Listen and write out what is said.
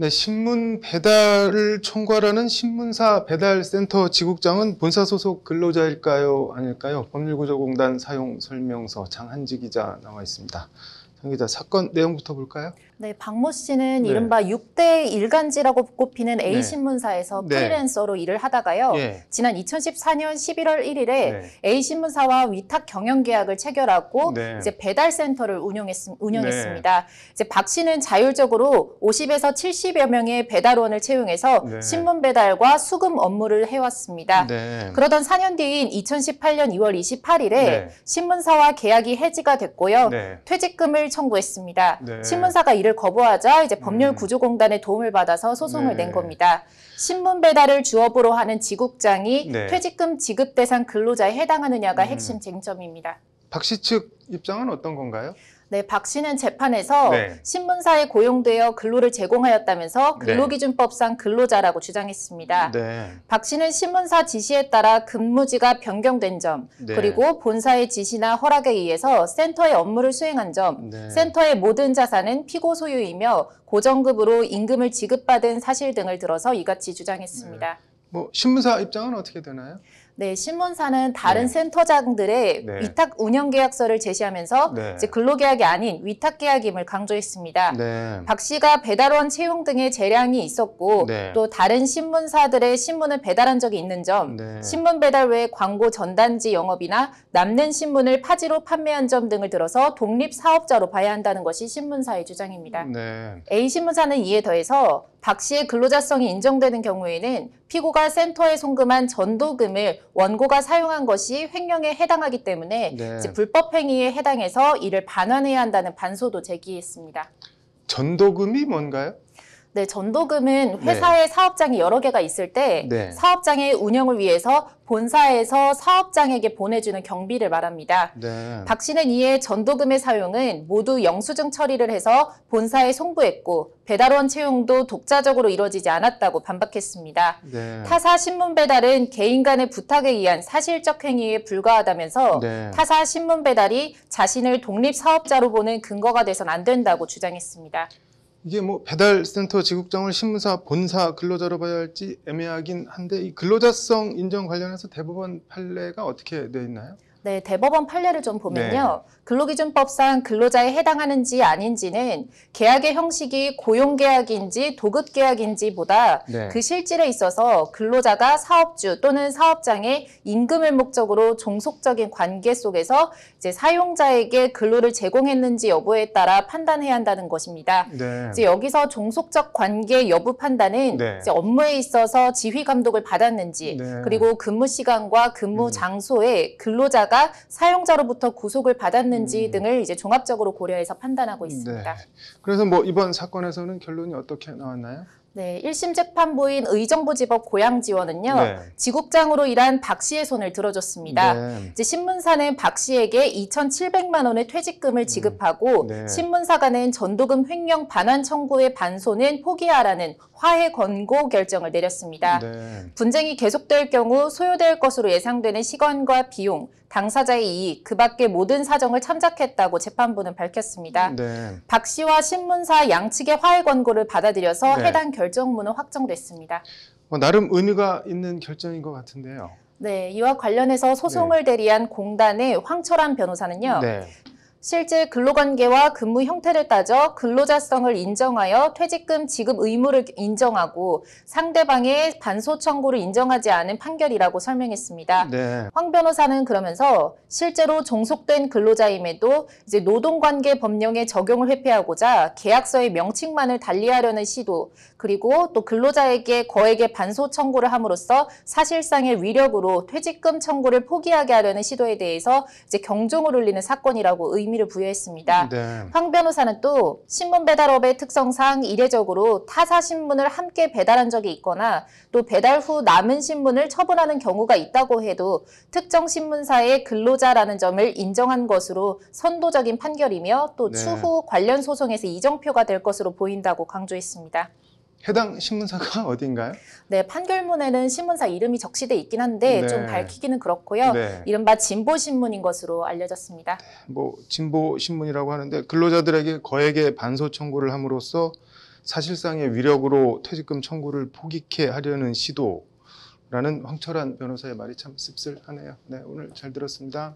네, 신문 배달을 총괄하는 신문사 배달센터 지국장은 본사 소속 근로자일까요? 아닐까요? 법률구조공단 사용 설명서 장한지 기자 나와 있습니다. 장기자 사건 내용부터 볼까요? 네, 박모 씨는 네. 이른바 6대 일간지라고 꼽히는 네. A신문사에서 네. 프리랜서로 네. 일을 하다가요. 네. 지난 2014년 11월 1일에 네. A신문사와 위탁 경영 계약을 체결하고 네. 이제 배달센터를 운영했, 운영했습니다. 네. 이제 박 씨는 자율적으로 50에서 70여 명의 배달원을 채용해서 네. 신문 배달과 수금 업무를 해왔습니다. 네. 그러던 4년 뒤인 2018년 2월 28일에 네. 신문사와 계약이 해지가 됐고요. 네. 퇴직금을 사유를 청구했습니다. 네. 신문사가 이를 거부하자 이제 법률구조공단의 음. 도움을 받아서 소송을 네. 낸 겁니다. 신문 배달을 주업으로 하는 지국장이 네. 퇴직금 지급 대상 근로자에 해당하느냐가 음. 핵심 쟁점입니다. 박씨 측 입장은 어떤 건가요? 네, 박 씨는 재판에서 네. 신문사에 고용되어 근로를 제공하였다면서 네. 근로기준법상 근로자라고 주장했습니다. 네. 박 씨는 신문사 지시에 따라 근무지가 변경된 점, 네. 그리고 본사의 지시나 허락에 의해서 센터의 업무를 수행한 점, 네. 센터의 모든 자산은 피고 소유이며 고정급으로 임금을 지급받은 사실 등을 들어서 이같이 주장했습니다. 네. 뭐 신문사 입장은 어떻게 되나요? 네, 신문사는 다른 네. 센터장들의 네. 위탁 운영 계약서를 제시하면서 네. 이제 근로계약이 아닌 위탁 계약임을 강조했습니다. 네. 박 씨가 배달원 채용 등의 재량이 있었고 네. 또 다른 신문사들의 신문을 배달한 적이 있는 점, 네. 신문 배달 외 광고 전단지 영업이나 남는 신문을 파지로 판매한 점 등을 들어서 독립 사업자로 봐야 한다는 것이 신문사의 주장입니다. A 신문사는 이에 더해서 박 씨의 근로자성이 인정되는 경우에는 피고가 선거관센터에 송금한 전도금을 원고가 사용한 것이 횡령에 해당하기 때문에 네. 불법 행위에 해당해서 이를 반환해야 한다는 반소도 제기했습니다. 전도금이 뭔가요? 네, 전도금은 네. 회사의 네. 사업장이 여러 개가 있을 때 네. 사업장의 운영을 위해서 본사에서 사업장에게 보내주는 경비를 말합니다. 네. 박 씨는 이에 전도금의 사용은 모두 영수증 처리를 해서 본사에 송부했고 배달원 채용도 독자적으로 이루어지지 않았다고 반박했습니다. 네. 타사 신문 배달은 개인 간의 부탁에 의한 사실적 행위에 불과하다면서 네. 타사 신문 배달이 자신을 독립 사업자로 보는 근거가 돼선 안 된다고 주장했습니다. 이게 뭐 배달센터 지국장을 신문사 본사 근로자로 봐야 할지 애매하긴 한데 이 근로자성 인정 관련해서 대법원 판례가 어떻게 되어 있나요? 네, 대법원 판례를 좀 보면요. 네. 근로기준법상 근로자에 해당하는지 아닌지는 계약의 형식이 고용계약인지 도급계약인지보다 네. 그 실질에 있어서 근로자가 사업주 또는 사업장의 임금을 목적으로 종속적인 관계 속에서 이제 사용자에게 근로를 제공했는지 여부에 따라 판단해야 한다는 것입니다. 네. 이제 여기서 종속적 관계 여부 판단은 네. 이제 업무에 있어서 지휘 감독을 받았는지 네. 그리고 근무 시간과 근무 음. 장소에 근로자가 사용자가 사용자로부터 구속을 받았는지 음. 등을 이제 종합적으로 고려해서 판단하고 네. 있습니다. 네. 그래서 뭐 이번 사건에서는 결론이 어떻게 나왔나요? 네, 1심 재판부인 의정부지법 고양지원은요. 네. 지국장으로 일한 박 씨의 손을 들어줬습니다. 네. 이제 신문사는 박 씨에게 2,700만 원의 퇴직금을 음. 지급하고 네. 신문사가는 전도금 횡령 반환 청구의 반소는 포기하라는 화해 권고 결정을 내렸습니다. 네. 분쟁이 계속될 경우 소요될 것으로 예상되는 시간과 비용, 당사자의 이익, 그 밖의 모든 사정을 참작했다고 재판부는 밝혔습니다. 네. 박 씨와 신문사 양측의 화해 권고를 받아들여서 네. 해당 결정문은 확정됐습니다. 어, 나름 의미가 있는 결정인 것 같은데요. 네, 이와 관련해서 소송을 네. 대리한 공단의 황철환 변호사는요. 네. 실제 근로관계와 근무 형태를 따져 근로자성을 인정하여 퇴직금 지급 의무를 인정하고 상대방의 반소 청구를 인정하지 않은 판결이라고 설명했습니다. 네. 황 변호사는 그러면서 실제로 종속된 근로자임에도 이제 노동관계 법령의 적용을 회피하고자 계약서의 명칭만을 달리하려는 시도 그리고 또 근로자에게 거액의 반소 청구를 함으로써 사실상의 위력으로 퇴직금 청구를 포기하게 하려는 시도에 대해서 이제 경종을 울리는 사건이라고 의미. 의미를 부여했습니다. 네. 황 변호사는 또 신문 배달업의 특성상 이례적으로 타사 신문을 함께 배달한 적이 있거나 또 배달 후 남은 신문을 처분하는 경우가 있다고 해도 특정 신문사의 근로자라는 점을 인정한 것으로 선도적인 판결이며 또 네. 추후 관련 소송에서 이정표가 될 것으로 보인다고 강조했습니다. 해당 신문사가 어디인가요? 네, 판결문에는 신문사 이름이 적시돼 있긴 한데 네. 좀 밝히기는 그렇고요. 네. 이른바 진보 신문인 것으로 알려졌습니다. 네, 뭐 진보 신문이라고 하는데 근로자들에게 거액의 반소 청구를 함으로써 사실상의 위력으로 퇴직금 청구를 포기케 하려는 시도라는 황철한 변호사의 말이 참 씁쓸하네요. 네, 오늘 잘 들었습니다.